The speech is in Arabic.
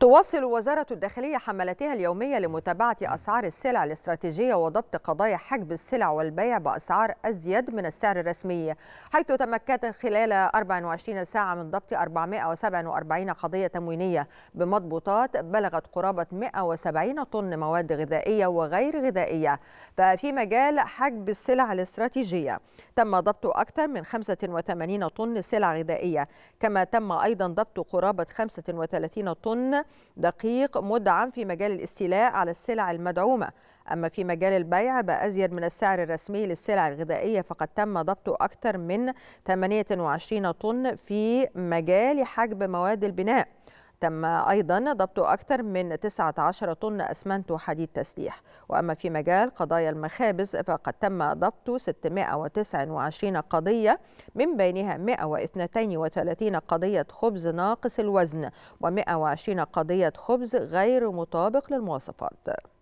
تواصل وزارة الداخلية حملتها اليومية لمتابعة أسعار السلع الاستراتيجية وضبط قضايا حجب السلع والبيع بأسعار أزيد من السعر الرسمي حيث تمكنت خلال 24 ساعة من ضبط 447 قضية تموينية بمضبوطات بلغت قرابة 170 طن مواد غذائية وغير غذائية ففي مجال حجب السلع الاستراتيجية تم ضبط أكثر من 85 طن سلع غذائية كما تم أيضا ضبط قرابة 35 طن دقيق مدعم في مجال الاستيلاء على السلع المدعومة أما في مجال البيع بأزيد من السعر الرسمي للسلع الغذائية فقد تم ضبط أكثر من 28 طن في مجال حجب مواد البناء تم أيضا ضبط أكثر من 19 طن أسمنت وحديد تسليح وأما في مجال قضايا المخابز فقد تم ضبط 629 قضية من بينها 132 قضية خبز ناقص الوزن و120 قضية خبز غير مطابق للمواصفات